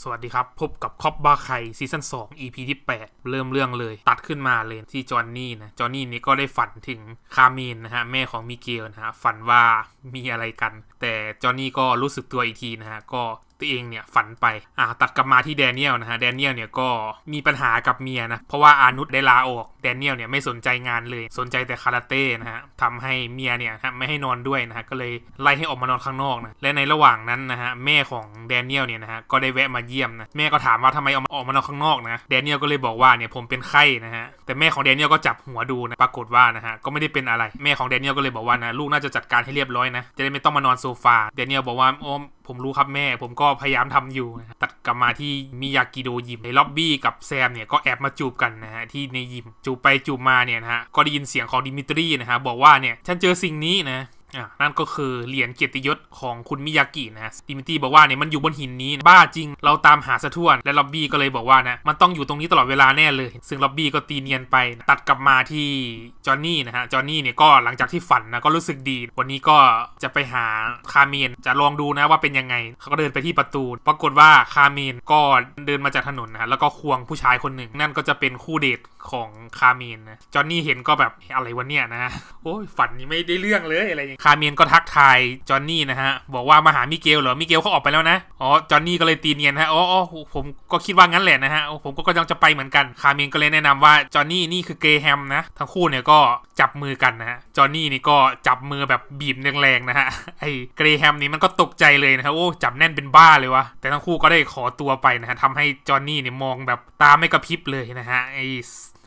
สวัสดีครับ พบกับคอปบาไคซีซั่น2 EP ที่ 8 เริ่มเรื่องเลย ตัดขึ้นมาเลยที่จอห์นนี่นะ จอห์นนี่นี่ก็ได้ฝันถึงคาเมนนะฮะ แม่ของมิเกลนะฮะ ฝันว่ามีอะไรกัน แต่จอห์นนี่ก็รู้สึกตัวอีกทีนะฮะก็ตัวเองเนี่ยฝันไป อ่าตัดกลับมาที่แดเนียลนะฮะ แดเนียลเนี่ยก็มีปัญหากับเมียนะ เพราะว่าอานุชได้ลาออก แดเนียลเนี่ยไม่สนใจงานเลย สนใจแต่คาราเต้นะฮะทำให้เมียเนี่ยไม่ให้นอนด้วยนะฮะก็เลยไล่ให้ออกมานอนข้างนอกนะ และในระหว่างนั้นนะฮะ แม่ของแดเนียลเนี่ยนะฮะ ก็ได้แวะมาเยี่ยมนะ แม่ก็ถามว่าทำไมเอาออกมานอนข้างนอกนะ แดเนียลก็เลยบอกว่าเนี่ยผมเป็นไข้นะฮะ แต่แม่ของแดเนียลก็จับหัวดูนะ ปรากฏว่านะฮะก็ไม่ได้เป็นอะไร แม่ของแดเนียลก็เลยบอกว่านะลูกน่าจะจัดการให้เรียบร้อยนะจะได้ไม่ต้องมานอนโซฟาแดเนียลบอกว่าโอ้ผมรู้ครับแม่ผมก็พยายามทำอยู่ตัดกลับมาที่มิยากิโดยิมในล็อบบี้กับแซมเนี่ยก็แอบมาจูบกันนะฮะ ที่ในยิมจูบไปจูบมาเนี่ยนะฮะ ก็ได้ยินเสียงของดิมิทรีนะฮะบอกว่าเนี่ย ฉันเจอสิ่งนี้นะนั่นก็คือเหรียญเกียรติยศของคุณมิยากินะดิมิตี้บอกว่าเนี่ยมันอยู่บนหินนี้บ้าจริงเราตามหาสะทัวน และล็อบบี้ก็เลยบอกว่านะมันต้องอยู่ตรงนี้ตลอดเวลาแน่เลย ซึ่งล็อบบี้ก็ตีเนียนไป ตัดกลับมาที่จอนนี่นะฮะจอนนี่เนี่ยก็หลังจากที่ฝันนะก็รู้สึกดี วันนี้ก็จะไปหาคาเมนจะลองดูนะว่าเป็นยังไง เขาก็เดินไปที่ประตูปรากฏว่าคาเมนก็เดินมาจากถนนนะแล้วก็ควงผู้ชายคนหนึ่งนั่นก็จะเป็นคู่เดทของคาเมนนะจอนนี่เห็นก็แบบอะไรวะเนี่ยนะโอ้ยฝันนี้ไม่ได้เรื่องเลยอะไรอย่างคาเมียนก็ทักทายจอนนี่นะฮะ บอกว่ามาหามิเกลเหรอมิเกลเขาออกไปแล้วนะอ๋อจอนนี่ก็เลยตีเนียนฮะอ๋อผมก็คิดว่างั้นแหละนะฮะผมก็กำลังจะไปเหมือนกันคาเมียนก็เลยแนะนำว่าจอนนี่นี่คือเกรแฮมนะทั้งคู่เนี่ยก็จับมือกันนะฮะจอนนี่นี่ก็จับมือแบบบีบแรงๆนะฮะไอ้เกรแฮมนี่มันก็ตกใจเลยนะฮะโอ้จับแน่นเป็นบ้าเลยวะแต่ทั้งคู่ก็ได้ขอตัวไปนะฮะทำให้จอนนี่เนี่ยมองแบบตาไม่กระพริบเลยนะฮะไอ้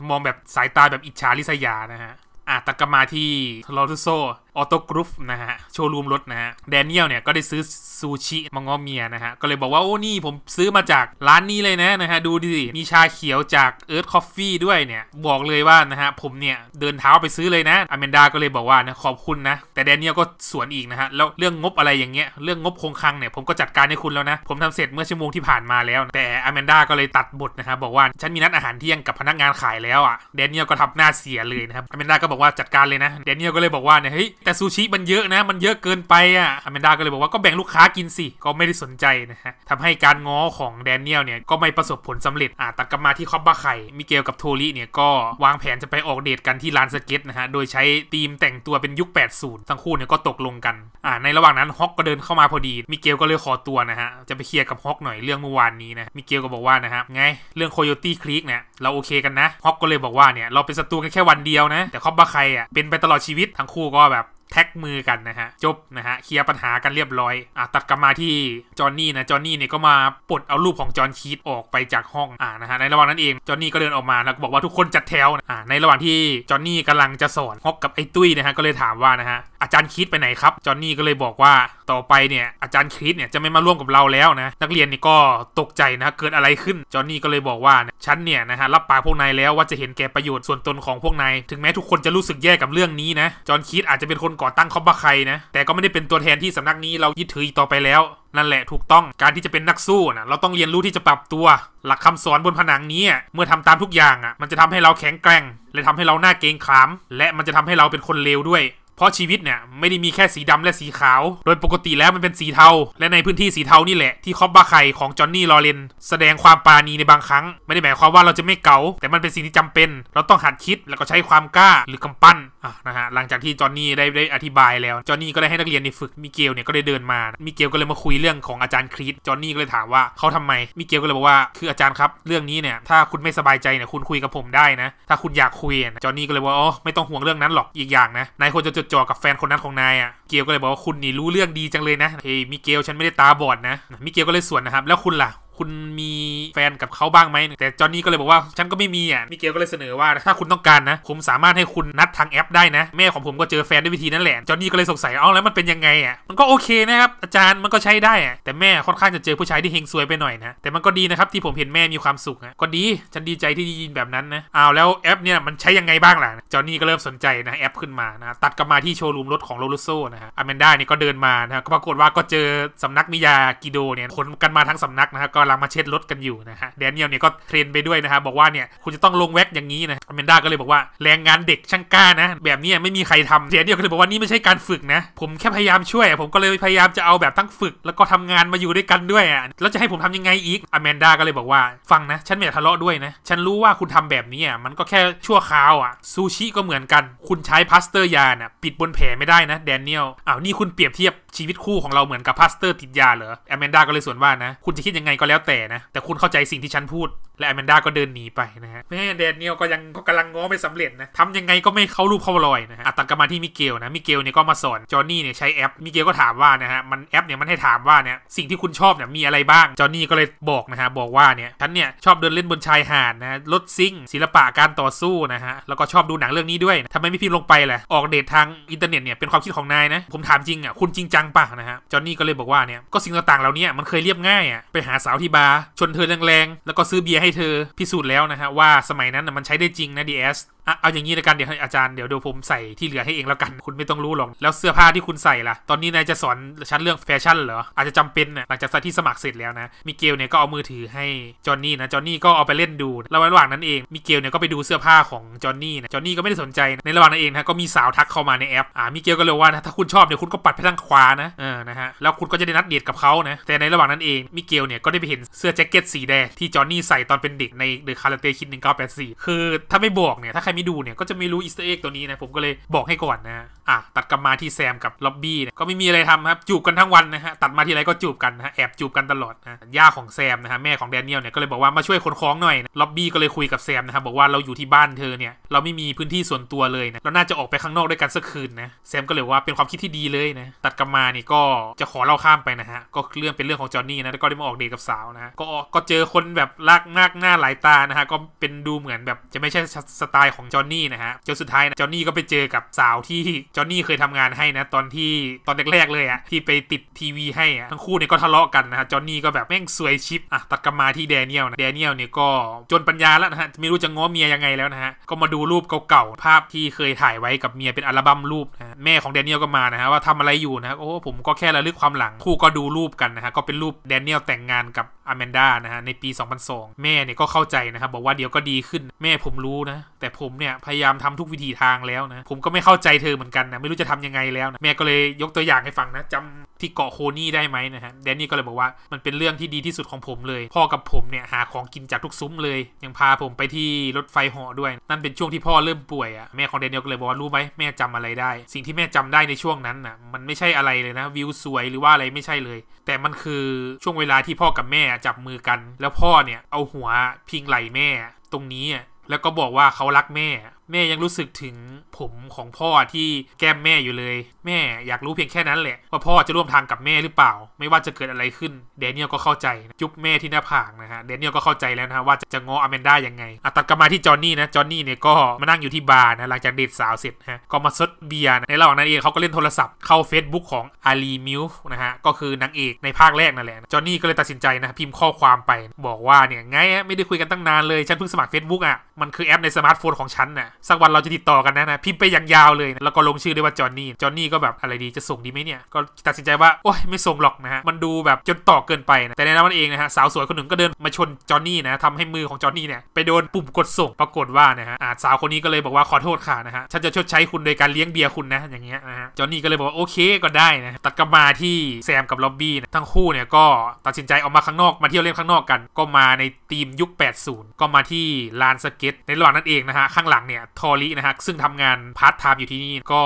มองแบบสายตาแบบอิจฉาริษยานะฮะอ่ะตักกมาที่ลอรุโซออโต้กรุ๊ปนะฮะโชว์รูมรถนะฮะแดเนียลเนี่ยก็ได้ซื้อซูชิมังงอเมียนะฮะก็เลยบอกว่าโอ้นี่ผมซื้อมาจากร้านนี้เลยนะนะฮะดูดิมีชาเขียวจากเอิร์ธคอฟฟี่ด้วยเนี่ยบอกเลยว่านะฮะผมเนี่ยเดินเท้าไปซื้อเลยนะอเมนดาก็เลยบอกว่านะขอบคุณนะแต่แดเนียลก็สวนอีกนะฮะแล้วเรื่องงบอะไรอย่างเงี้ยเรื่องงบคงคังเนี่ยผมก็จัดการให้คุณแล้วนะผมทำเสร็จเมื่อชั่วโมงที่ผ่านมาแล้วแต่อเมนดาก็เลยตัดบทนะฮะบอกว่า ฉันมีนัดอาหารเที่ยงกับพนักงานขายแล้วอ่ะแดเนียลก็ทํหน้าเสียเลยนะครับอเมนดาก็บอกว่าจัดการเลยนะแดเนียลก็เลยบอกว่าเนี่ยเฮ้ยแต่ซูชิมันเยอะนะมันเยอะเกินไปอ่ะอแมนดาก็เลยบอกว่าก็แบ่งลูกค้ากินสิก็ไม่ได้สนใจนะฮะทำให้การง้อของแดเนียลเนี่ยก็ไม่ประสบผลสำเร็จ อ่ะตัดกลับมาที่คอบบ้าไข่มิเกลกับโทลิเนี่ยก็วางแผนจะไปออกเดทกันที่ลานสเก็ตนะฮะ โดยใช้ธีมแต่งตัวเป็นยุค 80 ทั้งคู่เนี่ยก็ตกลงกันอ่าในระหว่างนั้นฮอกก็เดินเข้ามาพอดีมิเกลก็เลยขอตัวนะฮะจะไปเคลียร์กับฮอกหน่อยเรื่องเมื่อวานนี้นะมิเกลก็บอกว่านะฮะไงเรื่องโคโยตี้คลิกเนี่ยเราโอเคกันนะฮอกก็เลยบอกว่าเนี่ยเราเป็นศัตรูกันแค่วันเดียวนะแต่คอบบ้าไข่อ่ะเป็นไปตลอดชีวิตทั้งคู่ก็แบบแท็กมือกันนะฮะจบนะฮะเคลียร์ปัญหากันเรียบร้อยอ่ะตัดกลับมาที่จอนนี่นะจอนนี่เนี่ยก็มาปลดเอารูปของจอนคีตออกไปจากห้องอ่านะฮะในระหว่างนั้นเองจอนนี่ก็เดินออกมาแล้วก็บอกว่าทุกคนจัดแถวอ่ะในระหว่างที่จอนนี่กำลังจะสอนฮอกกับไอ้ตุ้ยนะฮะก็เลยถามว่านะฮะอาจารย์คีตไปไหนครับ จอนนี่ก็เลยบอกว่าต่อไปเนี่ยอาจารย์คีตเนี่ย จะไม่มาร่วมกับเราแล้วนะนักเรียนนี่ก็ตกใจนะเกิดอะไรขึ้นจอนนี่ก็เลยบอกว่าฉันเนี่ยนะฮะรับปากพวกนายแล้วว่าจะเห็นแก่ประโยชน์ส่วนตนของพวกนายถึงแม้ทุกคนจะรู้สึกแย่กับเรื่องนี้นะจอนคีตอาจจะเป็นคนกก่อตั้งคอบาไคนะ แต่ก็ไม่ได้เป็นตัวแทนที่สำนักนี้เรายึดถืออีกต่อไปแล้ว นั่นแหละถูกต้องการที่จะเป็นนักสู้นะเราต้องเรียนรู้ที่จะปรับตัว หลักคำสอนบนผนังนี้เมื่อทำตามทุกอย่างอ่ะมันจะทำให้เราแข็งแกร่ง และทำให้เราหน้าเกรงขามและมันจะทำให้เราเป็นคนเลวด้วย เพราะชีวิตเนี่ยไม่ได้มีแค่สีดำและสีขาว โดยปกติแล้วมันเป็นสีเทาและในพื้นที่สีเทานี่แหละที่คอบบาไข่ของจอห์นนี่ลอเรนแสดงความปานีในบางครั้ง ไม่ได้หมายความว่าเราจะไม่เก๋าแต่มันเป็นสิ่งที่จำเป็น เราต้องหัดคิดแล้วก็ใช้ความกล้าหรือกำปั้นะนะฮะหลังจากที่จอห์นนี่ได้ได้อธิบายแล้วจอห์นนี่ก็ได้ให้นักเรียนในฝึกมิเกลเนี่ยก็ได้เดินมา มิเกลก็เลยมาคุยเรื่องของอาจารย์ครีตจอห์นนี่ก็เลยถามว่าเขาทำไม มิเกลก็เลยบอกว่าคืออาจารย์ครับเรื่องนี้เนี่ยถ้าคุณไม่สบายใจเนี่ยคุณคุยกับผมได้นะ ถ้าคุณอยากคุยจอห์นนี่ก็เลยว่าอ๋อไม่ต้องห่วงเรื่องนั้นหรอกอีกอย่างนะนายควรจะจดจ่อกับแฟนคนนั้นของนายอ่ะเกลก็เลยบอกว่าคุณนี่รู้เรื่องดีจังเลยนะเฮ้ยมิเกลฉันไม่ได้ตาบอดนะมิเกลก็เลยสวนนะครับแล้วคุณล่ะคุณมีแฟนกับเขาบ้างไหม แต่จอนนี่ก็เลยบอกว่า ฉันก็ไม่มีอ่ะมิเกลก็เลยเสนอว่าถ้าคุณต้องการนะ ผมสามารถให้คุณนัดทางแอปได้นะแม่ของผมก็เจอแฟนด้วยวิธีนั้นแหละจอนนี่ก็เลยสงสัยอ้าแล้วมันเป็นยังไงอ่ะมันก็โอเคนะครับ อาจารย์มันก็ใช้ได้อ่ะแต่แม่ค่อนข้างจะเจอผู้ชายที่เฮงซวยไปหน่อยนะแต่มันก็ดีนะครับที่ผมเห็นแม่มีความสุขะก็ดีฉันดีใจที่ได้ยินแบบนั้นนะอ้าวแล้วแอปเนี่ยมันใช้ยังไงบ้างล่ะจอนนี่ก็เริ่มสนใจนะแอปขึ้นมานะตัดกลับมาที่โชว์รูมรถของโรลโซนะฮะอเมนด้านี่ก็เดินมานะก็ปรากฏว่าก็เจอสำนักมิยากิโดเนี่ยขนกันมาทั้งสำนักนะฮะก็ำลังมาเช็ดรถกันอยู่นะฮะแดเนียลเนี่ยก็เทรนไปด้วยนะฮะบอกว่าเนี่ยคุณจะต้องลงแว็กอย่างนี้นะอเมนดาก็เลยบอกว่าแรงงานเด็กช่างกล้านะ แบบนี้ไม่มีใครทำแดเนียลก็เลยบอกว่านี่ไม่ใช่การฝึกนะผมแค่พยายามช่วยผมก็เลยพยายามจะเอาแบบทั้งฝึกแล้วก็ทำงานมาอยู่ด้วยกันด้วยอ่ะแล้วจะให้ผมทำยังไงอีกอแมนดาก็เลยบอกว่า ฟังนะ ฉันไม่ทะเลาะด้วยนะฉันรู้ว่าคุณทำแบบนี้อ่ะมันก็แค่ชั่วคราวอ่ะซูชิก็เหมือนกันคุณใช้พาสเตอร์ยาน่ะปิดบนแผลไม่ได้นะแดเนียลอ้าวนี่คุณเปรียบเทียบชีวิตคู่ของเราเหมือนกับพาสเตอร์ติดยาเหรออเมนดาก็เลยสวนว่านะคุณจะคิดยังไงก็แล้วแล้วแต่นะ แต่คุณเข้าใจสิ่งที่ฉันพูดและอแมนดาก็เดินหนีไปนะฮะแม่แดนเนียลก็ยังก็กำลังง้อไม่สำเร็จนะทำยังไงก็ไม่เข้ารูปเข้ารอยนะฮะตัดกัมาที่มิเกลนะมิเกลเนี่ยก็มาสอนจอห์นนี่เนี่ยใช้แอป มิเกลก็ถามว่านะฮะมันแอปเนี่ยมันให้ถามว่า เนี่ย สิ่งที่คุณชอบเนี่ยมีอะไรบ้าง จอห์นนี่ก็เลยบอก นะฮะบอกว่าเนี่ยฉันเนี่ยชอบเดินเล่นบนชายหาดนะรถซิ่งศิลปะการต่อสู้นะฮะแล้วก็ชอบดูหนังเรื่องนี้ด้วยทำไมไม่พิมพ์ลงไปล่ะออกเดททางอินเทอร์เน็ตเนี่ยเป็นความคิดของนายนะผมถามจริงอ่ะคุณจริงจังป่ะนะฮะจอห์นนี่ก็เลยบอกว่าเนี่ยก็สิ่งต่างๆเหล่านี้มันเคยเรียบง่ายอ่ะไปหาสาวที่บาร์ชนเธอแรงๆ แล้วก็ซื้อเบียร์ให้เธอ พิสูจน์แล้วนะฮะ ว่าสมัยนั้นมันใช้ได้จริงนะดีเอสเอาอย่างนี้ละกันเดี๋ยวอาจารย์เดี๋ยวเดี๋ยวผมใส่ที่เหลือให้เองแล้วกัน คุณไม่ต้องรู้หรอก แล้วเสื้อผ้าที่คุณใส่ล่ะ ตอนนี้นายจะสอนชั้นเรื่องแฟชั่น เหรอ อาจจะจำเป็นนะหลังจากที่สมัครเสร็จแล้วนะ มิเกลเนี่ยก็เอามือถือให้จอห์นนี่นะ จอห์นนี่ก็เอาไปเล่นดูแล้วระหว่างนั้นเองมิเกลเนี่ยก็ไปดูเสื้อผ้าของจอห์นนี่นะ จอห์นนี่ก็ไม่ได้สนใจ ในระหว่างนั้นเองนะก็มีสาวทักเข้ามาในแอปอ่ามิเกลก็เลยว่านะถ้าคุณชอบเดี๋ยวคุณก็ปัดไปทางขวานะเออนะฮะแล้วคุณก็จะได้นัดเดทกับเขานะแต่ในระหว่างนั้นเองมิเกลเนี่ยก็ได้ไปเหนห็นเสื้อแจ็คเก็ตสี แดงที่จอห์นนี่ใส่ตอนเป็นเด็กในเดอะคาราเต้คิด1984 คือถ้าไม่บอกเนี่ย ถ้าใครไม่ดูเนี่ยก็จะไม่รู้อีสเตอร์เอ็กตัวนี้นะผมก็เลยบอกให้ก่อนนะ อ่ะตัดกลับมาที่แซม กับล็อบบี้ก็ไม่มีอะไรทำครับจูบกันทั้งวันนะฮะตัดมาทีไรก็จูบกันนะฮะแอบจูบกันตลอดนะย่าของแซมนะฮะแม่ของแดเนียลเนี่ยก็เลยบอกว่ามาช่วยขนของหน่อยนะล็อบบี้ก็เลยคุยกับแซมนะครับบอกว่าเราอยู่ที่บ้านเธอเนี่ยเราไม่มีพื้นที่ส่วนตัวเลยนะเราน่าจะออกไปข้างนอกด้วยกันสักคืนนะแซมก็เลยว่าเป็นความคิดที่ดีเลยนะตัดกลับมานี่ก็จะขอเล่าข้ามไปนะฮะก็เรื่องเป็นเรื่องของจอห์นนี่นะแล้วก็ได้มาออกเดทกับสานะฮะก็ก็เจอคนแบบ ลากมนกหน้าหลายตานะฮะ ก็เป็นดูเหมือนแบบจะไม่ใช่สไตล์ของจอห์นนี่นะฮะ จนสุดท้ายนะจอห์นนี่ก็ไปเจอกับสาวที่จอห์นนี่เคยทำงานให้นะตอนที่ตอนแรกๆเลยอะที่ไปติดทีวีให้อะทั้งคู่เนี่ยก็ทะเลาะกันนะฮะจอห์นนี่ก็แบบแม่งสวยชิปอ่ะตัดกลับมาที่แดเนียลนะแดเนียลเนี่ยก็จนปัญญาแล้วนะฮะไม่รู้จะง้อเมียยังไงแล้วนะฮะก็มาดูรูปเก่าๆภาพที่เคยถ่ายไว้กับเมียเป็นอัลบั้มรูปนะแม่ของแดเนียลก็มานะฮะว่าทำอะไรอยู่นะโอ้ผมก็แค่ระลึกความหลัง คู่ก็ดูรูปกันนะฮะก็เป็นรูปแดเนียลแต่งงานกับอแมนดานะฮะ ในปี 2002 แม่เนี่ยก็เข้าใจนะครับบอกว่าเดี๋ยวก็ดีขึ้น แม่ผมรู้นะ แต่ผมเนี่ย พยายามทำทุกวิธีทางแล้วนะ ผมก็ไม่เข้าใจเธอเหมือนกันนะ ไม่รู้จะทำยังไงแล้วนะ แม่ก็เลยยกตัวอย่างให้ฟังนะจำที่เกาะโคนี่ได้ไหมนะฮะแดนนี่ก็เลยบอกว่ามันเป็นเรื่องที่ดีที่สุดของผมเลย พ่อกับผม เนี่ยหาของกินจากทุกซุ้มเลย ยังพาผมไปที่รถไฟหอด้วยนั่นเป็นช่วงที่พ่อเริ่มป่วยอะ่ะแม่ของแดนนี่ก็เลยบอกว่ารู้ไหมแม่จำอะไรได้ สิ่งที่แม่จำได้ในช่วงนั้นน่ะมันไม่ใช่อะไรเลยนะ วิวสวยหรือว่าอะไรไม่ใช่เลย แต่มันคือช่วงเวลาที่พ่อกับแม่จับมือกัน แล้วพ่อเนี่ยเอาหัวพิงไหล่แม่ตรงนี้แล้วก็บอกว่าเขารักแม่แม่ยังรู้สึกถึงผมของพ่อที่แก้มแม่อยู่เลย แม่อยากรู้เพียงแค่นั้นแหละ ว่าพ่อจะร่วมทางกับแม่หรือเปล่า ไม่ว่าจะเกิดอะไรขึ้นเดนเนียลก็เข้าใจจุ๊บแม่ที่หน้าผากนะฮะเดนเนียลก็เข้าใจแล้วนะว่าจะง้ออเมนด้ายังไงอ่ะตัดกลับมาที่จอห์นนี่นะจอห์นนี่เนี่ยก็มานั่งอยู่ที่บาร์นะหลังจากเดทสาวเสร็จฮะก็มาซดเบียร์ในระหว่างนั้นเองเขาก็เล่นโทรศัพท์เข้า Facebook ของอาลีมิวนะฮะก็คือนางเอกในภาคแรกนั่นแหละจอห์นนี่ก็เลยตัดสินใจนะพิมพ์ข้อความไปบอกว่าเนี่ยไงไม่ได้คุยกันตั้งนานเลยฉันเพิ่งสมัคร Facebook อ่ะมันคือแอปในสมาร์ทโฟนของฉันน่ะสักวันเราจะติดต่อกันนะนะพิมพ์ไปอย่างยาวเลย แล้วก็ลงชื่อได้ว่าจอห์นนี่จอห์นนี่ก็แบบอะไรดีจะส่งดีไหมเนี่ยก็ตัดสินใจว่าโอ้ยไม่ส่งหรอกนะฮะมันดูแบบจนต่อเกินไปนะแต่ในนั้นนเองนะฮะสาวสวยคนหนึ่งก็เดินมาชนจอห์นนี่นะทำให้มือของจอห์นนี่เนี่ยไปโดนปุ่มกดส่งปรากฏว่านะฮะสาวคนนี้ก็เลยบอกว่าขอโทษค่ะนะฮะฉันจะชดใช้คุณโดยการเลี้ยงเบียร์คุณนะอย่างเงี้ยนะฮะจอห์นนี่ก็เลยบอกว่าโอเคก็ได้นะตัดกลับมาที่แซมกับล็อบบี้นะทั้งคู่เนี่ยก็ตัดสินใจออกมาข้างนอกมาเที่ยวเล่นข้างนอกกัน ก็มาในทีมยุค 80 ก็มาที่ลานสเก็ตในระหว่างนั้นเองนะฮะข้างหลังเนี่ยทอรีนะฮะซึ่งทำงานพาร์ทไทม์อยู่ที่นี่ก็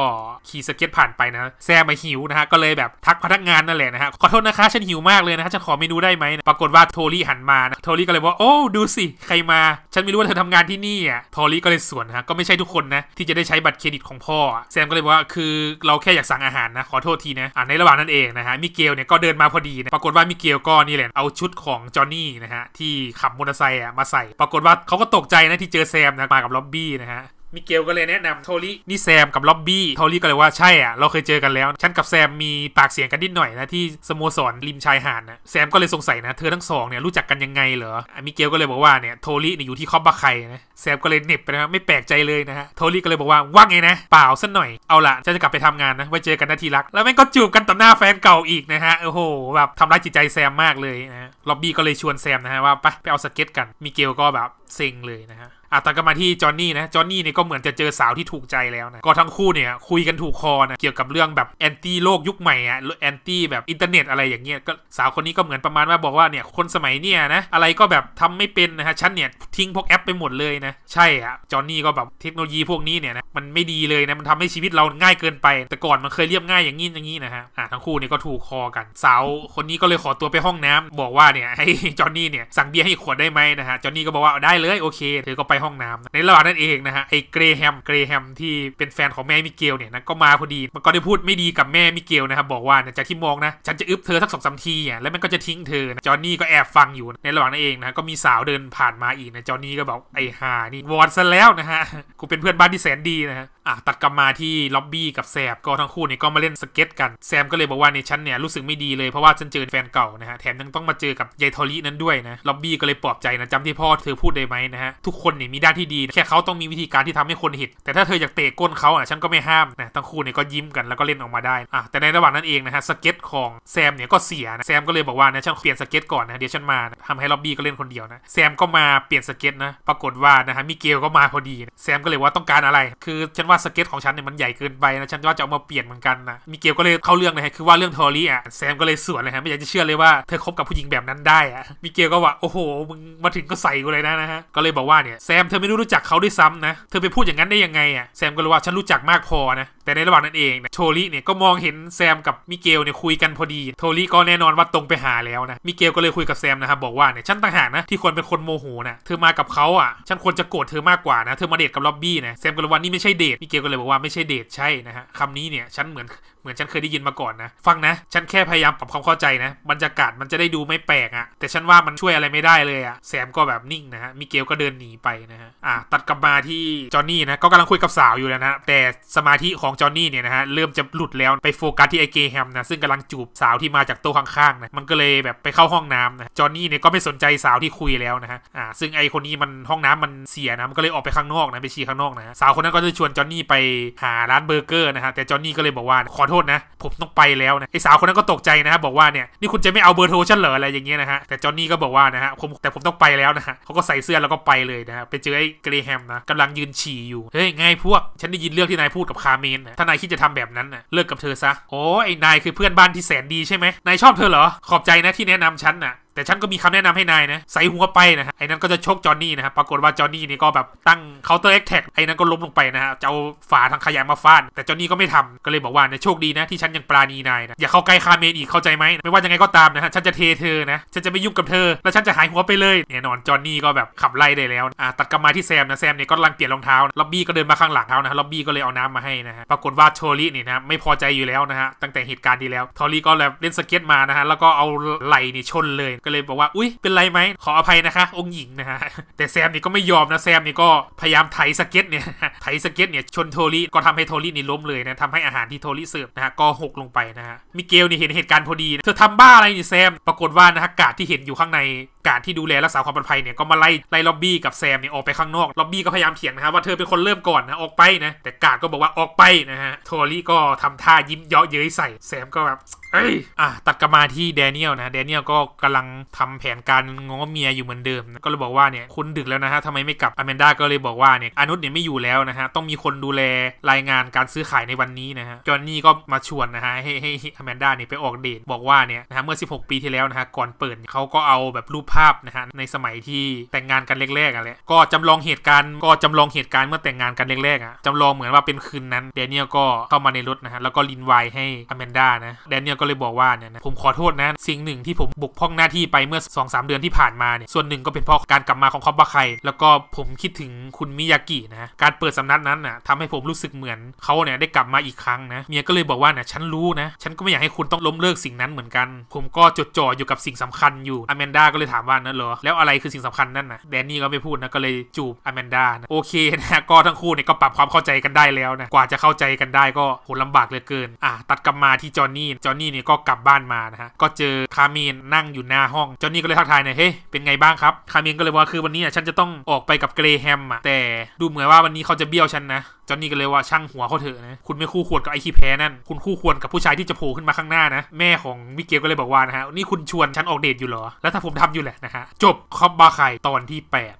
ขี่สเก็ตผ่านไปนะ แซม มาหิวนะฮะก็เลยแบบทักพนักงานนั่นแหละนะฮะขอโทษนะคะฉัน หิวมากเลย นะฮะฉันขอเมนูได้ไหมปรากฏว่าโทรี่หันมานะโทรี่ก็เลยว่าโอ้ดูสิใครมา ฉันไม่ รู้ว่าเธอทำงานที่นี่อ่ะทอรี่ก็เลยสวนฮะก็ไม่ใช่ทุกคนนะที่จะได้ใช้บัตรเครดิตของพ่อ แซมก็เลยว่าคือเราแค่อยากสั่งอาหารนะขอโทษทีนะอ่าในระหว่างนั้นเองนะฮะมิเกลเนี่ยก็เดินมาพอดีนะปรากฏว่ามิเกลก็นี่แหละเอาชุดของจอห์นนี่นะฮะที่ขับมอเตอร์ไซค์มาใส่ ปรากฏว่าเขาก็ตกใจนะที่เจอแซมนะมากับล็อบบี้นะฮะมิเกลก็เลยแนะนำโทลี่นี่แซมกับล็อบบี้โทลี่ก็เลยว่าใช่อ่ะเราเคยเจอกันแล้วฉันกับแซมมีปากเสียงกันนิดหน่อยนะที่สโมสรริมชายหาดนะแซมก็เลยสงสัยนะเธอทั้งสองเนี่ยรู้จักกันยังไงเหรอมิเกลก็เลยบอกว่าเนี่ยโทลี่เนี่ยอยู่ที่คอบบะไคนะแซมก็เลยเน็บไปนะไม่แปลกใจเลยนะฮะโทลี่ก็เลยบอกว่าว่างไงนะเปล่าสักหน่อยเอาละฉันจะกลับไปทำงานนะไว้เจอกันนาทีรัก แล้วแม่งก็จูบกันต่อหน้าแฟนเก่าอีกนะฮะโอ้โหแบบทำร้ายจิตใจแซมมากเลยนะล็อบบี้ก็เลยชวนแซมนะฮะว่าไปไปเอาสเก็ตกันมิเกลก็แบบเซ็งเลยนะฮะอ่ะตอนกลับมาที่จอห์นนี่นะจอห์นนี่เนี่ยก็เหมือนจะเจอสาวที่ถูกใจแล้วนะก็ทั้งคู่เนี่ยคุยกันถูกคอนะเกี่ยวกับเรื่องแบบแอนตี้โลกยุคใหม่อะแอนตี้แบบอินเทอร์เน็ตอะไรอย่างเงี้ยก็สาวคนนี้ก็เหมือนประมาณว่าบอกว่าเนี่ยคนสมัยเนี่ยนะอะไรก็แบบทำไม่เป็นนะฮะฉันเนี่ยทิ้งพวกแอปไปหมดเลยนะใช่อะจอห์นนี่ก็แบบเทคโนโลยีพวกนี้เนี่ยนะมันไม่ดีเลยนะมันทำให้ชีวิตเราง่ายเกินไป แต่ก่อนมันเคยเรียบง่ายอย่างนี้อย่างนี้นะฮะอ่ะทั้งคู่เนี่ยก็ถูกคอกัน สาว คนนี้ก็เลยขอตัวไปห้องน้ำ บอกว่าเนี่ยให้จอนนี่เนี่ยสั่งเบียร์ให้ขวดได้ไหมนะฮะจอนนี่ก็บอกว่าได้เลยโอเคเธอก็ไปห้องน้ำในระหว่างนั้นเองนะฮะไอ้เกรแฮมเกรแฮมที่เป็นแฟนของแม่มิเกลเนี่ยนะก็มาพอดีมันก็ได้พูดไม่ดีกับแม่มิเกลนะครับบอกว่าจากที่มองนะฉันจะอึบเธอสักสองสามทีอ่ะแล้วมันก็จะทิ้งเธอ จอนนี่ก็แอบฟังอยู่ ในระหว่างนั้นเองนะก็มีสาวเดินผ่านมาอีกนะจอนนี่ก็บอกไอ้ห่านี่วอนซะแล้วนะฮะกูเป็นเพื่อนบ้านที่แสนดีนะฮะอ่ะตัดกลับมาที่ล็อบบี้กับแซมก็ทั้งคู่เนี่ยก็มาเล่นสเก็ตกันแซมก็เลยบอกว่าในฉันเนี่ยรู้สึกไม่ดีเลยเพราะว่าฉันเจอแฟนเก่านะฮะแถมยังต้องมาเจอกับยายทอรินั้นด้วยนะล็อบบี้ก็เลยปลอบใจนะจำที่พ่อเธอพูดได้ไหมนะฮะทุกคนเนยมีด้านที่ดี แค่เขาต้องมีวิธีการที่ทำให้คนเห็นแต่ถ้าเธออยากเตะก้นเขาอ่ะฉันก็ไม่ห้ามนะทั้งคู่เนี่ยก็ยิ้มกันแล้วก็เล่นออกมาได้อ่ะแต่ในระหว่างนั้นเองนะฮะสเก็ตของแซมเนี่ยก็เสียนะแซมก็เลยบอกว่านะฉันเปลี่ยนสเก็ตก่อนนะเดี๋ยวฉันมาทำให้ล็อบบี้ก็เล่นคนเดียวนะแซมก็มาเปลี่ยนสเก็ตนะปรากฏว่านะฮะมิเกลก็มาพอดีแซมก็เลยว่าต้องการอะไร คือฉันว่าสเก็ตของฉันเนี่ยมันใหญ่เกินไปนะฉันว่าจะเอามาเปลี่ยนเหมือนกันนะมิเกลก็เลยเข้าเรื่องเลยฮะคือว่าเรื่องทอรี่อ่ะแซมก็เลยสวนเลยฮะไม่อยากจะเชื่อเลยว่าเธอคบกับผู้หญิงแบบนั้นได้อ่ะมิเกลก็ว่าโอ้โหมึงมาถึงก็ใส่กูเลยนะนะฮะก็เลยบอกว่าเนี่ยแซมเธอไม่รู้รู้จักเขาด้วยซ้ำนะ เธอไปพูดอย่างนั้นได้ยังไงอะ่ะแซมก็รู้ว่าฉันรู้จักมากพอนะ แต่ในระหว่างนั้นเองนะโชลี่เนี่ยก็มองเห็นแซมกับมิเกลเนี่ยคุยกันพอดี โทลี่ก็แน่นอนว่าตรงไปหาแล้วนะ มิเกลก็เลยคุยกับแซมนะครับบอกว่าเนี่ยฉันต่างหากนะ ที่ควรเป็นคนโมโหนะเธอมากับเขาอ่ะฉันควรจะโกรธเธอมากกว่านะ เธอมาเดทกับล็อบบี้นะ แซมก็เลยว่านี่ไม่ใช่เดท มิเกลก็เลยบอกว่าไม่ใช่เดทใช่นะฮะคำนี้เนี่ยฉันเหมือนเหมือนฉันเคยได้ยินมาก่อนนะ ฟังนะ ฉันแค่พยายามปรับความเข้าใจนะบรรยากาศมันจะได้ดูไม่แปลกอะแต่ฉันว่ามันช่วยอะไรไม่ได้เลยอะแซมก็แบบนิ่งนะฮะมิเกลก็เดินหนีไปนะฮะ อ่ะตัดกลับมาที่จอห์นนี่นะ ก็กำลังคุยกับสาวอยู่แล้วนะแต่สมาธิของจอห์นนี่เนี่ยนะฮะ เริ่มจะหลุดแล้ว ไปโฟกัสที่ไอเกแฮมนะ ซึ่งกำลังจูบสาวที่มาจากโต๊ะข้างๆนะ มันก็เลยแบบไปเข้าห้องน้ำนะ จอห์นนี่เนี่ยก็ไม่สนใจสาวที่คุยแล้วนะฮะ อ่าซึ่งไอคนนี้มันห้องน้ำมันเสียนะ มันก็เลยออกไปข้างนอกนะไปฉี่ข้างนอกนะสาวคนนั้นก็จะชวนจอนนี่ไปหาร้านเบอร์เกอร์นะฮะแต่จอนนี่ก็เลยบอกว่าขอโทษนะผมต้องไปแล้วนะไอสาวคนนั้นก็ตกใจนะฮะบอกว่าเนี่ยนี่คุณจะไม่เอาเบอร์โทรฉันเหรออะไรอย่างเงี้ยนะฮะแต่จอห์นนี่ ก็บอกว่านะฮะผมแต่ผมต้องไปแล้วนะฮะเขาก็ใส่เสื้อแล้วก็ไปเลยนะฮะไปเจอไอ้เกรแฮมนะกำลังยืนฉี่อยู่เฮ้ยไงพวก ฉันได้ยินเรื่องที่นายพูดกับคาเมนทถ้านายคิดจะทำแบบนั้นนะเลิกกับเธอซะโอ้ไอ้นายคือเพื่อนบ้านที่แสนดีใช่ไหมนายชอบเธอเหรอขอบใจนะที่แนะนำฉันนะแต่ฉันก็มีคำแนะนำให้นายนะใส่หัวไปนะฮะไอ้นั้นก็จะชกจอนนี่นะครับปรากฏว่าจอนนี่นี่ก็แบบตั้งเคาน์เตอร์เอ็กแท็กไอ้นั้นก็ล้มลงไปนะฮะ จะเอาฝาทางขยะมาฟาดแต่จอนนี่ก็ไม่ทำก็เลยบอกว่าเนี่ยโชคดีนะ ที่ฉันยังปราณีนายนะอย่าเข้าใกล้คาเมนอีกเข้าใจไหม ไม่ว่ายังไงก็ตามนะฮะฉันจะเทเธอนะ ฉันจะไม่ยุ่งกับเธอ แล้วฉันจะหายหัวไปเลยแน่นอนจอนนี่ก็แบบขับไล่ได้แล้วอ่ะตัดกลับมาที่แซมนะแซมเนี่ยก็กำลังเปลี่ยนรองเท้าล็อบบี้ก็เดินมาข้างหลังเขานะล็อบบี้ก็เลยเอาน้ำมาให้นะฮะปรากฏว่าโทรี่นี่นะไม่พอใจอยู่แล้วนะฮะตั้งแต่เหตุการณ์ที่แล้วโทรี่ก็แบบเล่นสเก็ตมานะฮะแล้วก็เอาไหล่นี่ชนเลย็เลยบอกว่า อุ้ยเป็นไรไหมขออภัยนะคะ องค์หญิงนะฮะ แต่แซมนี่ก็ไม่ยอมนะ แซมนี่ก็พยายามไถสเก็ตเนี่ย ไถสเก็ตเนี่ยชนโทลี่ก็ทำให้โทลี่นี่ล้มเลยนะทำให้อาหารที่โทลี่เสิร์ฟนะฮะ ก็หกลงไปนะฮะ มิเกลนี่เห็นเหตุการณ์พอดีเธอทำบ้าอะไรนี่แซม ปรากฏว่านะฮะกาดที่เห็นอยู่ข้างในการที่ดูแลรักษาความปลอดภัยเนี่ยก็มาไล่ไล่ล็อบบี้กับแซมเนี่ยออกไปข้างนอกล็อบบี้ก็พยายามเถียงนะฮะว่าเธอเป็นคนเริ่มก่อนนะออกไปนะแต่การก็บอกว่าออกไปนะฮะโทลี่ก็ทำท่ายิ้มเยาะเย้ยใส่แซม ก็แบบเอ้ยอ่ะตัดกลับมาที่แดเนียล นะแดเนียลก็กำลังทำแผนการง้อเมียอยู่เหมือนเดิมนะก็เลยบอกว่าเนี่ยคุณดึกแล้วนะฮะทำไมไม่กลับอแมนดาก็เลยบอกว่าเนี่ยอนุชเนี่ยไม่อยู่แล้วนะฮะต้องมีคนดูแลรายงานการซื้อขายในวันนี้นะฮะจอห์นนี่ก็มาชวนนะฮะให้ให้อแมนดาเนี่ยไปออกเดทบอกว่าเนี่ยนะฮะเมื่อ 16 ปีที่แล้วนะฮะก่อนเปิดเขาก็เอาแบบรูปภาพนะฮะในสมัยที่แต่งงานกันแรกๆอะละก็จำลองเหตุการณ์ก็จำลองเหตุการณ์เมื่อแต่งงานกันแรกๆอ่ะจำลองเหมือนว่าเป็นคืนนั้นแดเนียลก็เข้ามาในรถนะฮะแล้วก็ลินไวให้อแมนด้านะแดเนียลก็เลยบอกว่าเนี่ยนะผมขอโทษนะสิ่งหนึ่งที่ผมบุกพ่องหน้าที่ไปเมื่อ2อสเดือนที่ผ่านมาเนี่ยส่วนหนึ่งก็เป็นเพราะการกลับมาของคอบบาไคแล้วก็ผมคิดถึงคุณมิยากินะการเปิดสำนักนั้นนะ่ะทำให้ผมรู้สึกเหมือนเขาเนี่ยได้กลับมาอีกครั้งนะเมียก็เลยบอกว่าน่ะฉันรู้นะฉันก็ไม่อยากให้คุณต้องล้มเลิกสิ่งนั้นเหมือนกัน ผมก็จดจ่ออยู่กับสิ่งสำคัญอยู่อแมนด้าก็เลยถามว่านั่นเหรอแล้วอะไรคือสิ่งสำคัญนั่นนะแดนนี่ก็ไม่พูดนะก็เลยจูบอแมนดานะโอเคนะก็ทั้งคู่เนี่ยก็ปรับความเข้าใจกันได้แล้วนะกว่าจะเข้าใจกันได้ก็โหลำบากเหลือเกินอ่ะตัดกลับมาที่จอนนี่จอนนี่เนี่ยก็กลับบ้านมานะฮะก็เจอคาเมนนั่งอยู่หน้าห้องจอนนี่ก็เลยทักทายเนี่ยเฮ้ยเป็นไงบ้างครับคาเมนก็เลยว่าคือวันนี้ฉันจะต้องออกไปกับเกรแฮมอ่ะแต่ดูเหมือนว่าวันนี้เขาจะเบี้ยวฉันนะจอนนี่ก็เลยว่าช่างหัวเขาเถอะนะ คุณไม่คู่ควรกับไอคิีแพ้นั่น คุณคู่ควรกับผู้ชายที่จะโผล่ขึ้นมาข้างหน้านะ แม่ของมิเกลก็เลยบอกว่านะฮะ นี่คุณชวนฉันออกเดทอยู่เหรอ แล้วถ้าผมทำอยู่แหละนะฮะ จบคอบบาไข่ตอนที่ 8